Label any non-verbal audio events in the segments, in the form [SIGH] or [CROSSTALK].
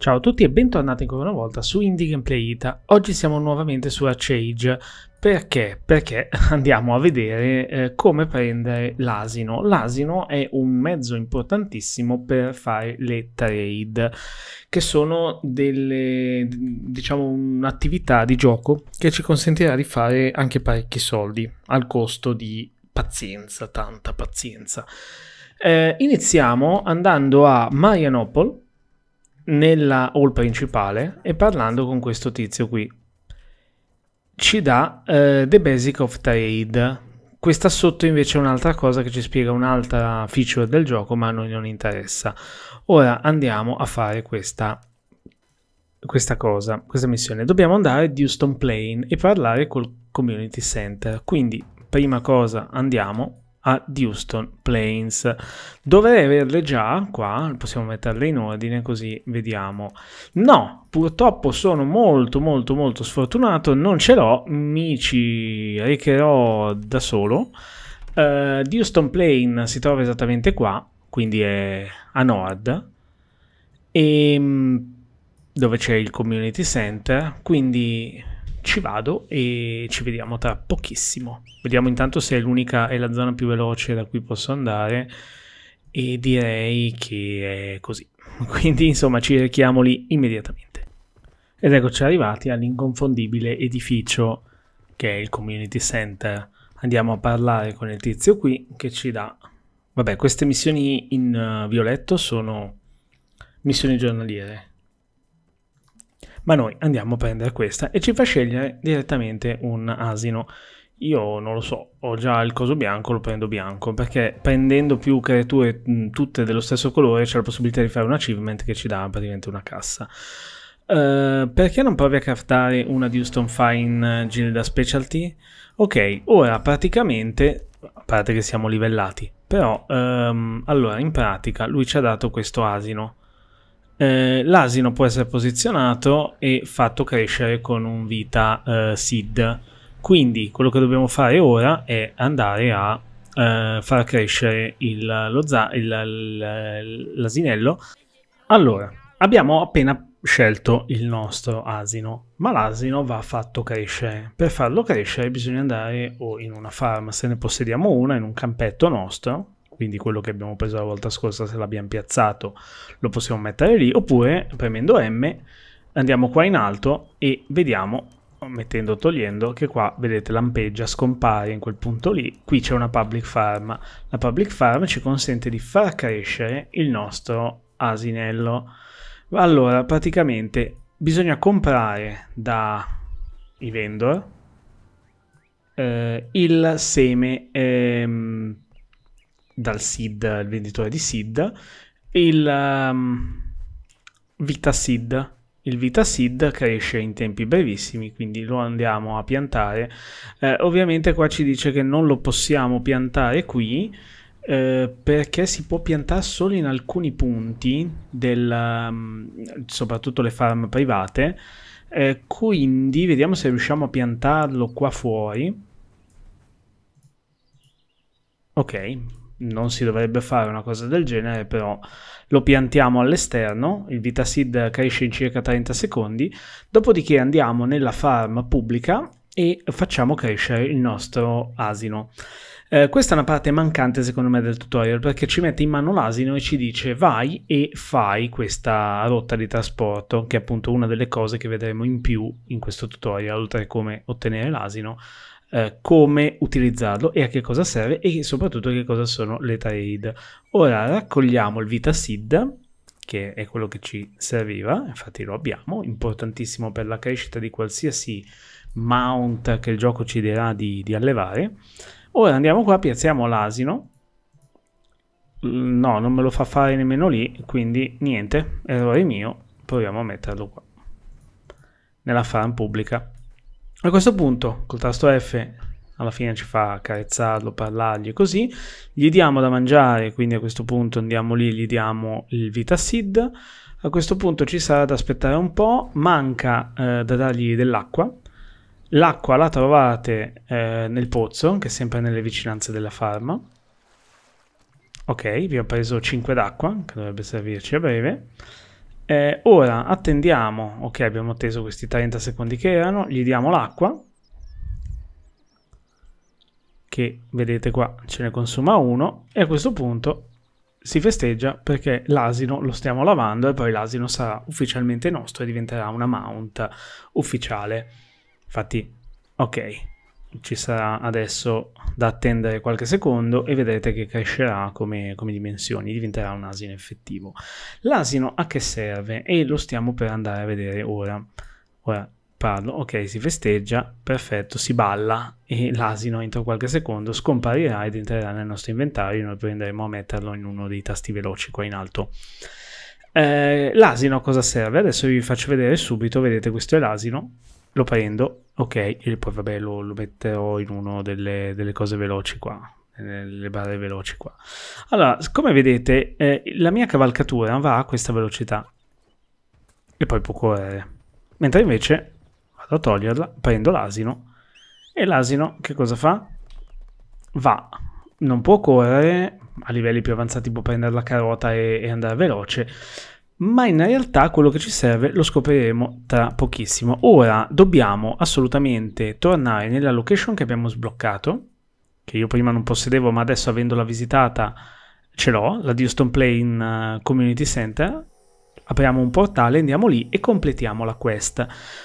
Ciao a tutti e bentornati ancora una volta su Indie Gameplay Ita. Oggi siamo nuovamente su Archage. Perché? Perché [LAUGHS] andiamo a vedere eh, come prendere l'asino. L'asino è un mezzo importantissimo per fare le trade, che sono delle, diciamo, un'attività di gioco che ci consentirà di fare anche parecchi soldi al costo di pazienza, tanta pazienza. Eh, iniziamo andando a Marianopol nella hall principale e parlando con questo tizio qui ci dà eh, The Basic of Trade. Questa sotto invece è un'altra cosa che ci spiega un'altra feature del gioco, ma a noi non interessa. Ora andiamo a fare questa, questa cosa, questa missione. Dobbiamo andare a Houston Plain e parlare col community center. Quindi, prima cosa, andiamo a Houston Plains. Dovrei averle già qua, possiamo metterle in ordine così vediamo. No, purtroppo sono molto molto molto sfortunato, non ce l'ho, mi ci recherò da solo. Uh, Houston Plain si trova esattamente qua, quindi è a nord, e, ehm, dove c'è il community center, quindi ci vado e ci vediamo tra pochissimo. Vediamo intanto se è l'unica, è la zona più veloce da cui posso andare e direi che è così. [LAUGHS] Quindi insomma ci rechiamo lì immediatamente. Ed eccoci arrivati all'inconfondibile edificio che è il community center. Andiamo a parlare con il tizio qui che ci dà... Vabbè, queste missioni in eh, violetto sono missioni giornaliere ma noi andiamo a prendere questa e ci fa scegliere direttamente un asino. Io non lo so, ho già il coso bianco, lo prendo bianco, perché prendendo più creature mm, tutte dello stesso colore c'è la possibilità di fare un achievement che ci dà praticamente una cassa. Uh, perché non provi a craftare una di Houston Fine eh, Gilda Specialty? Ok, ora praticamente, a parte che siamo livellati, però um, allora in pratica lui ci ha dato questo asino eh, l'asino può essere posizionato e fatto crescere con un vita eh, seed. Quindi quello che dobbiamo fare ora è andare a eh, far crescere il, za- il, il, l'asinello. Allora, abbiamo appena scelto il nostro asino, ma l'asino va fatto crescere. Per farlo crescere bisogna andare o in una farm, se ne possediamo una, in un campetto nostro, quindi quello che abbiamo preso la volta scorsa se l'abbiamo piazzato lo possiamo mettere lì, oppure premendo M andiamo qua in alto e vediamo mettendo togliendo che qua vedete l'ampeggia scompare in quel punto lì qui c'è una public farm la public farm ci consente di far crescere il nostro asinello allora praticamente bisogna comprare dai vendor eh, il seme ehm, dal SID, il venditore di SID, il um, ehm, VitaSID. Il Vita VitaSID cresce in tempi brevissimi, quindi lo andiamo a piantare. Eh, ovviamente qua ci dice che non lo possiamo piantare qui, eh, perché si può piantare solo in alcuni punti, del, ehm, soprattutto le farm private. Eh, quindi vediamo se riusciamo a piantarlo qua fuori. Ok, non si dovrebbe fare una cosa del genere, però lo piantiamo all'esterno, il Vitasid cresce in circa 30 secondi, dopodiché andiamo nella farm pubblica e facciamo crescere il nostro asino. Eh, questa è una parte mancante secondo me del tutorial perché ci mette in mano l'asino e ci dice vai e fai questa rotta di trasporto che è appunto una delle cose che vedremo in più in questo tutorial oltre a come ottenere l'asino eh, come utilizzarlo e a che cosa serve e soprattutto che cosa sono le trade. Ora raccogliamo il VitaSid che è quello che ci serviva, infatti lo abbiamo, importantissimo per la crescita di qualsiasi mount che il gioco ci dirà di, di allevare. Ora andiamo qua, piazziamo l'asino, mm, no, non me lo fa fare nemmeno lì, quindi niente, errore mio, proviamo a metterlo qua, nella farm pubblica. A questo punto, col tasto F, alla fine ci fa carezzarlo, parlargli così, gli diamo da mangiare, quindi a questo punto andiamo lì, gli diamo il Vita Vitasid, a questo punto ci sarà da aspettare un po', manca eh, da dargli dell'acqua, l'acqua la trovate eh, nel pozzo, che è sempre nelle vicinanze della farma, ok, vi ho preso 5 d'acqua, che dovrebbe servirci a breve, eh, ora attendiamo, ok abbiamo atteso questi 30 secondi che erano, gli diamo l'acqua, che vedete qua ce ne consuma uno, e a questo punto si festeggia perché l'asino lo stiamo lavando e poi l'asino sarà ufficialmente nostro e diventerà una mount ufficiale. Infatti, ok, ci sarà adesso da attendere qualche secondo e vedrete che crescerà come, come, dimensioni, diventerà un asino effettivo. L'asino a che serve? E lo stiamo per andare a vedere ora. Ora parlo, ok, si festeggia, perfetto, si balla e l'asino entro qualche secondo scomparirà ed entrerà nel nostro inventario, noi prenderemo a metterlo in uno dei tasti veloci qua in alto. Eh, l'asino a cosa serve? Adesso vi faccio vedere subito, vedete questo è l'asino, lo prendo, Ok, e poi vabbè lo, lo metterò in una delle, delle, cose veloci qua, nelle barre veloci qua. Allora, come vedete, eh, la mia cavalcatura va a questa velocità e poi può correre. Mentre invece vado a toglierla, prendo l'asino e l'asino che cosa fa? Va, non può correre, a livelli più avanzati può prendere la carota e, e andare veloce, ma in realtà quello che ci serve lo scopriremo tra pochissimo. Ora dobbiamo assolutamente tornare nella location che abbiamo sbloccato, che io prima non possedevo ma adesso avendola visitata ce l'ho, la Houston Plain eh, Community Center, apriamo un portale, andiamo lì e completiamo la quest,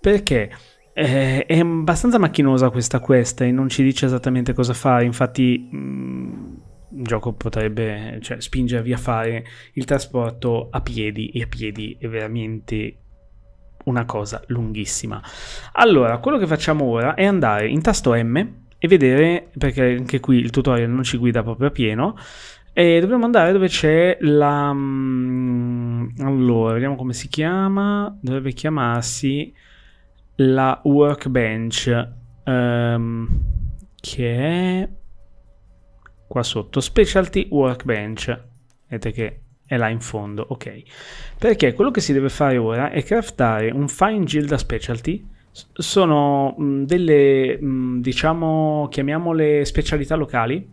perché eh, è abbastanza macchinosa questa quest e non ci dice esattamente cosa fare, infatti... Mh, mm, il gioco potrebbe cioè, spingervi a fare il trasporto a piedi e a piedi è veramente una cosa lunghissima. Allora, quello che facciamo ora è andare in tasto M e vedere, perché anche qui il tutorial non ci guida proprio a pieno, e dobbiamo andare dove c'è la... Mm, allora, vediamo come si chiama. Dovrebbe chiamarsi la workbench, um, che è qua sotto, specialty workbench, vedete che è là in fondo, ok. Perché quello che si deve fare ora è craftare un fine gilda specialty, sono delle, diciamo, chiamiamole specialità locali,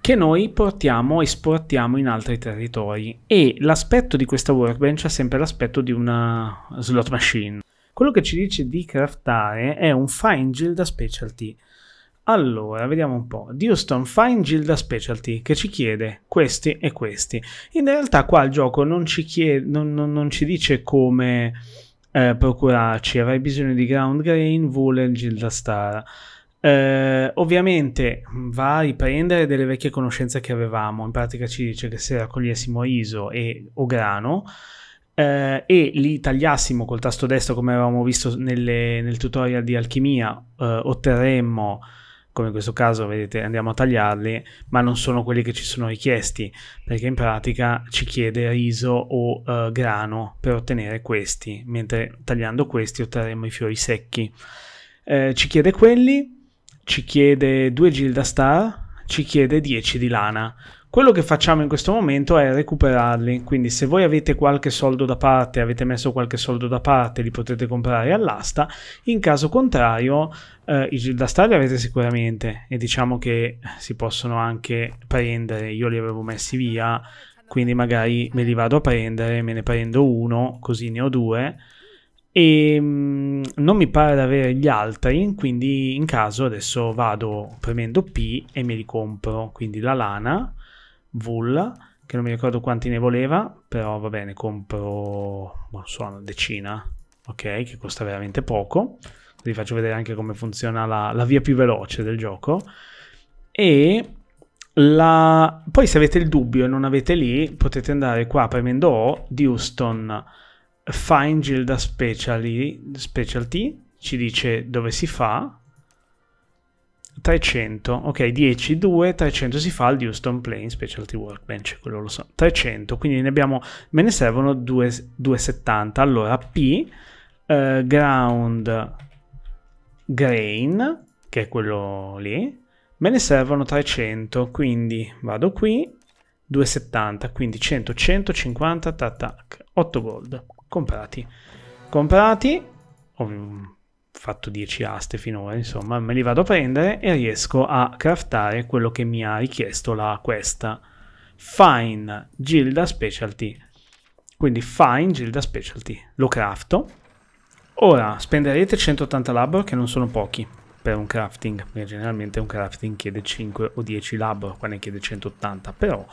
che noi portiamo e esportiamo in altri territori e l'aspetto di questa workbench ha sempre l'aspetto di una slot machine. Quello che ci dice di craftare è un fine gilda specialty, allora, vediamo un po'. Houston Find Gilda Specialty che ci chiede questi e questi. In realtà qua il gioco non ci, chiede, non, non, non ci dice come eh, procurarci. Avrai bisogno di Ground Grain, Vulen, Gilda Star. Eh, ovviamente va a riprendere delle vecchie conoscenze che avevamo. In pratica ci dice che se raccogliessimo riso e o grano eh, e li tagliassimo col tasto destro come avevamo visto nelle, nel tutorial di alchimia, eh, otterremmo come in questo caso vedete andiamo a tagliarli, ma non sono quelli che ci sono richiesti, perché in pratica ci chiede riso o eh, grano per ottenere questi, mentre tagliando questi otterremo i fiori secchi. Eh, ci chiede quelli, ci chiede 2 Gilda Star, ci chiede 10 di lana. Quello che facciamo in questo momento è recuperarli, quindi se voi avete qualche soldo da parte, avete messo qualche soldo da parte, li potete comprare all'asta, in caso contrario eh, i, da star li avete sicuramente e diciamo che si possono anche prendere, io li avevo messi via, quindi magari me li vado a prendere, me ne prendo uno, così ne ho due e ehm, mh, non mi pare di avere gli altri quindi in caso adesso vado premendo P e me li compro quindi la lana Vull, che non mi ricordo quanti ne voleva, però va bene, compro, boh, non so, una decina, ok, che costa veramente poco. Vi faccio vedere anche come funziona la, la via più veloce del gioco. E la... poi se avete il dubbio e non avete lì, potete andare qua premendo O di Houston Find Gilda Specialty, ci dice dove si fa, 300, ok 10, 2, 300 si fa il Houston Plain Specialty Workbench, quello lo so, 300, quindi ne abbiamo, me ne servono 2, 270, allora P, eh, ground grain, che è quello lì, me ne servono 300, quindi vado qui, 270, quindi 100, 150, tac tac, 8 gold, comprati, comprati, ovviamente fatto 10 aste finora, insomma, me li vado a prendere e riesco a craftare quello che mi ha richiesto la questa. Fine Gilda Specialty. Quindi Fine Gilda Specialty. Lo crafto. Ora spenderete 180 labor che non sono pochi per un crafting, perché generalmente un crafting chiede 5 o 10 labor, qua ne chiede 180, però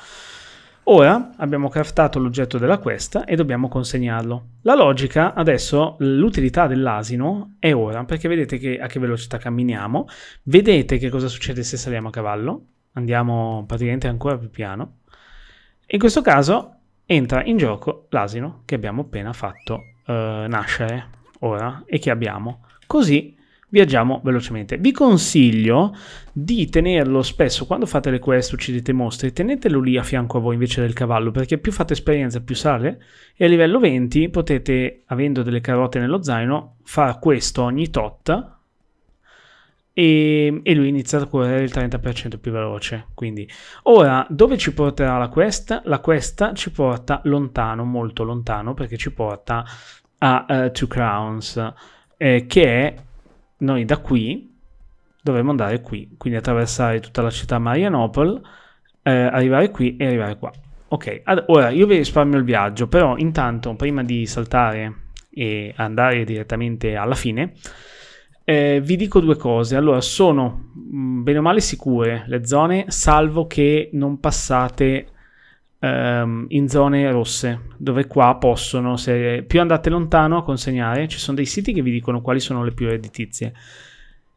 Ora abbiamo craftato l'oggetto della quest e dobbiamo consegnarlo. La logica adesso, l'utilità dell'asino è ora, perché vedete che, a che velocità camminiamo, vedete che cosa succede se saliamo a cavallo, andiamo praticamente ancora più piano, in questo caso entra in gioco l'asino che abbiamo appena fatto eh, nascere ora e che abbiamo. Così viaggiamo velocemente. Vi consiglio di tenerlo spesso quando fate le quest, uccidete mostri, tenetelo lì a fianco a voi invece del cavallo, perché più fate esperienza più sale e a livello 20 potete, avendo delle carote nello zaino, fare questo ogni tot e, e lui inizia a correre il 30% più veloce. Quindi ora dove ci porterà la quest? La quest ci porta lontano, molto lontano, perché ci porta a uh, Two Crowns, eh, che è noi da qui dovremmo andare qui, quindi attraversare tutta la città Marianopol, eh, arrivare qui e arrivare qua. Ok, Ad, ora io vi risparmio il viaggio, però intanto prima di saltare e andare direttamente alla fine, eh, vi dico due cose. Allora, sono mh, mm, bene o male sicure le zone, salvo che non passate um, in zone rosse, dove qua possono, se più andate lontano a consegnare, ci sono dei siti che vi dicono quali sono le più redditizie.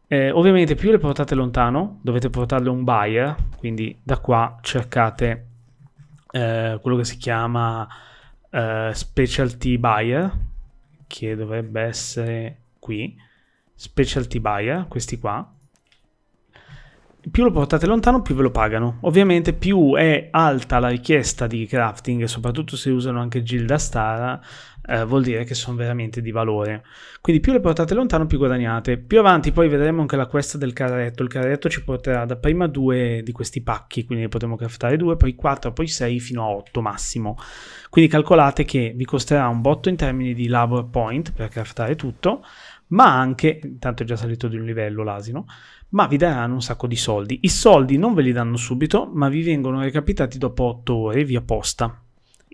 Eh, ovviamente più le portate lontano, dovete portarle a un buyer, quindi da qua cercate eh, quello che si chiama eh, specialty buyer, che dovrebbe essere qui, specialty buyer, questi qua, più lo portate lontano, più ve lo pagano. Ovviamente, più è alta la richiesta di crafting, soprattutto se usano anche Gilda Star, eh, vuol dire che sono veramente di valore. Quindi, più le portate lontano, più guadagnate. Più avanti, poi vedremo anche la quest del carretto. Il carretto ci porterà da prima due di questi pacchi, quindi ne potremo craftare due, poi quattro, poi sei, fino a otto massimo. Quindi, calcolate che vi costerà un botto in termini di labor point per craftare tutto ma anche, intanto è già salito di un livello l'asino, ma vi daranno un sacco di soldi. I soldi non ve li danno subito, ma vi vengono recapitati dopo 8 ore via posta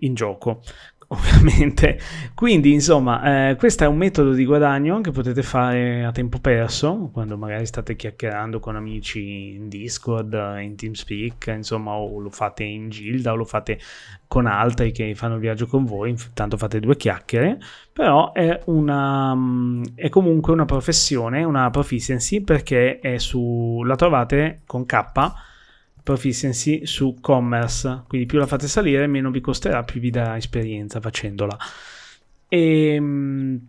in gioco ovviamente. Quindi, insomma, eh, questo è un metodo di guadagno che potete fare a tempo perso, quando magari state chiacchierando con amici in Discord, in TeamSpeak, insomma, o lo fate in Gilda o lo fate con altri che fanno il viaggio con voi, intanto fate due chiacchiere, però è, una, mm, è comunque una professione, una proficiency, perché è su, la trovate con K proficiency su commerce, quindi più la fate salire meno vi costerà, più vi darà esperienza facendola. E, ehm,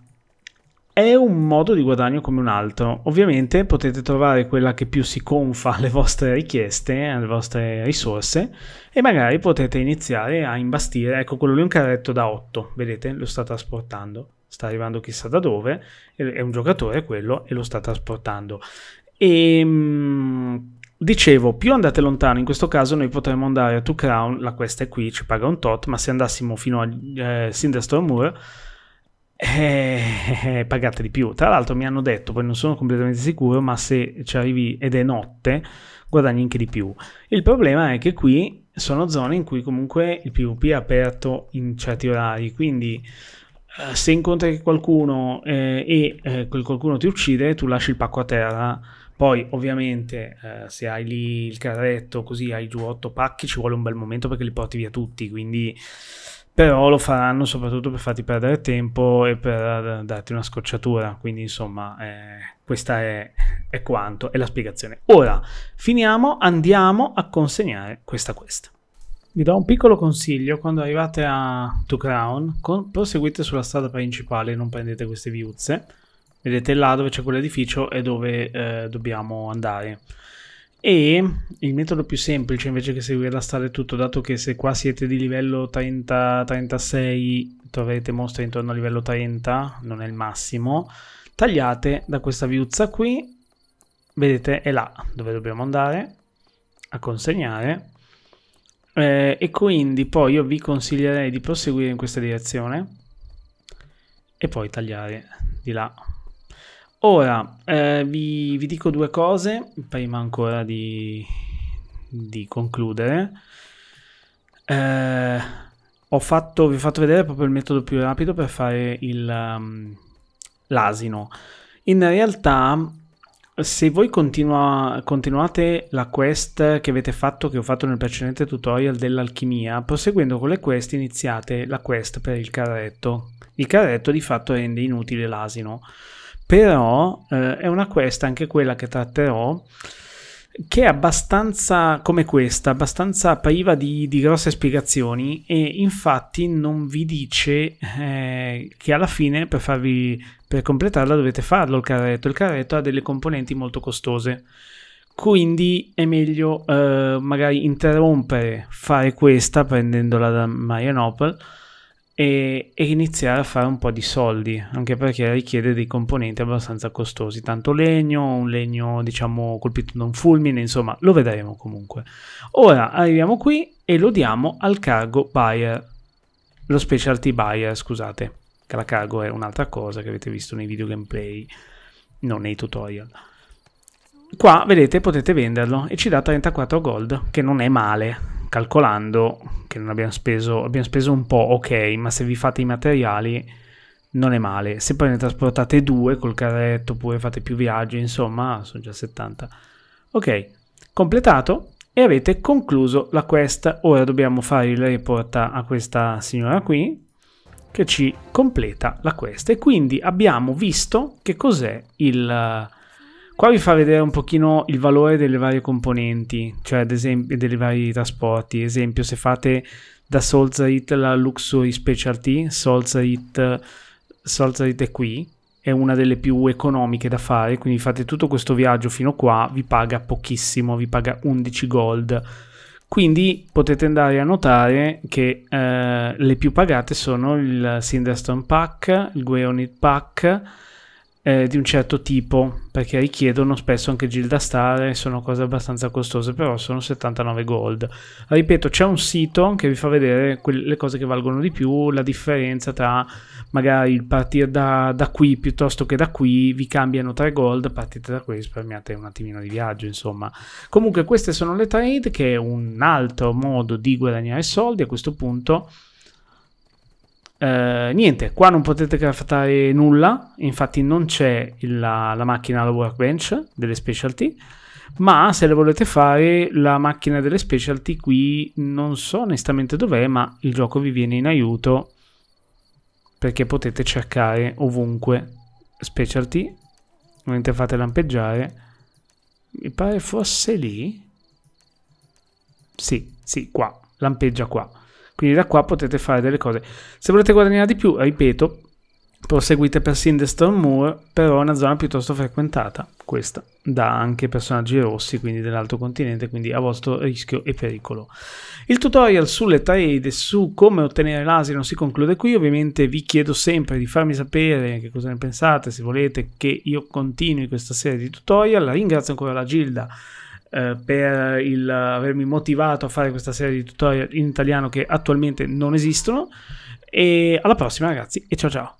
è un modo di guadagno come un altro. Ovviamente potete trovare quella che più si confa alle vostre richieste, alle vostre risorse e magari potete iniziare a imbastire. Ecco, quello lì è un carretto da 8, vedete? Lo sta trasportando. Sta arrivando chissà da dove, è un giocatore quello e lo sta trasportando. E ehm, Dicevo, più andate lontano, in questo caso noi potremmo andare a 2 Crown, la questa è qui, ci paga un tot, ma se andassimo fino a eh, Cinderstorm Moor, eh, eh, [LAUGHS] pagate di più. Tra l'altro mi hanno detto, poi non sono completamente sicuro, ma se ci arrivi ed è notte, guadagni anche di più. Il problema è che qui sono zone in cui comunque il PvP è aperto in certi orari, quindi eh, se incontri qualcuno eh, e eh, quel qualcuno ti uccide, tu lasci il pacco a terra poi ovviamente eh, se hai lì il carretto così hai giù 8 pacchi ci vuole un bel momento perché li porti via tutti, quindi però lo faranno soprattutto per farti perdere tempo e per eh, darti una scocciatura, quindi insomma eh, questa è, è quanto, è la spiegazione. Ora finiamo, andiamo a consegnare questa questa vi do un piccolo consiglio quando arrivate a To Crown con, proseguite sulla strada principale non prendete queste viuzze Vedete là dove c'è quell'edificio è dove eh, dobbiamo andare. E il metodo più semplice invece che seguire la strada è tutto, dato che se qua siete di livello 30-36 troverete mostre intorno al livello 30, non è il massimo, tagliate da questa viuzza qui, vedete è là dove dobbiamo andare a consegnare eh, e quindi poi io vi consiglierei di proseguire in questa direzione e poi tagliare di là Ora, eh, vi, vi, dico due cose prima ancora di, di concludere. Eh, ho fatto, vi ho fatto vedere proprio il metodo più rapido per fare il, um, l'asino. In realtà, se voi continua, continuate la quest che avete fatto, che ho fatto nel precedente tutorial dell'alchimia, proseguendo con le quest iniziate la quest per il carretto. Il carretto di fatto rende inutile l'asino però eh, è una quest anche quella che tratterò che è abbastanza come questa, abbastanza priva di, di grosse spiegazioni e infatti non vi dice eh, che alla fine per, farvi, per completarla dovete farlo il carretto, il carretto ha delle componenti molto costose quindi è meglio eh, magari interrompere, fare questa prendendola da Marianople e, e, iniziare a fare un po' di soldi, anche perché richiede dei componenti abbastanza costosi, tanto legno, un legno diciamo colpito da un fulmine, insomma lo vedremo comunque. Ora arriviamo qui e lo diamo al cargo buyer, lo specialty buyer scusate, che la cargo è un'altra cosa che avete visto nei video gameplay, non nei tutorial qua vedete potete venderlo e ci dà 34 gold che non è male calcolando che non abbiamo speso abbiamo speso un po' ok ma se vi fate i materiali non è male se poi ne trasportate due col carretto oppure fate più viaggi insomma sono già 70 ok completato e avete concluso la quest ora dobbiamo fare il report a questa signora qui che ci completa la quest e quindi abbiamo visto che cos'è il Qua vi fa vedere un pochino il valore delle varie componenti, cioè ad esempio dei vari trasporti. Ad esempio, se fate da Solzarit la Luxury Specialty, Solzarit, Solzarit è qui, è una delle più economiche da fare, quindi fate tutto questo viaggio fino qua, vi paga pochissimo, vi paga 11 gold. Quindi potete andare a notare che eh, le più pagate sono il Cinderstone Pack, il Gueonid Pack, eh, di un certo tipo perché richiedono spesso anche Gilda Star e sono cose abbastanza costose però sono 79 gold ripeto c'è un sito che vi fa vedere que- le cose che valgono di più la differenza tra magari il partire da, da, qui piuttosto che da qui vi cambiano 3 gold partite da qui risparmiate un attimino di viaggio insomma comunque queste sono le trade che è un altro modo di guadagnare soldi a questo punto eh, niente, qua non potete craftare nulla, infatti non c'è la, la macchina alla workbench delle specialty, ma se le volete fare la macchina delle specialty qui non so onestamente dov'è, ma il gioco vi viene in aiuto perché potete cercare ovunque specialty, mentre fate lampeggiare, mi pare fosse lì, sì, sì, qua, lampeggia qua quindi da qua potete fare delle cose. Se volete guadagnare di più, ripeto, proseguite per Sinderstorm Moor, però è una zona piuttosto frequentata, questa, da anche personaggi rossi, quindi dell'altro continente, quindi a vostro rischio e pericolo. Il tutorial sulle trade su come ottenere l'asino si conclude qui, ovviamente vi chiedo sempre di farmi sapere che cosa ne pensate, se volete che io continui questa serie di tutorial, ringrazio ancora la Gilda eh, per il, avermi motivato a fare questa serie di tutorial in italiano che attualmente non esistono. E alla prossima ragazzi e ciao ciao.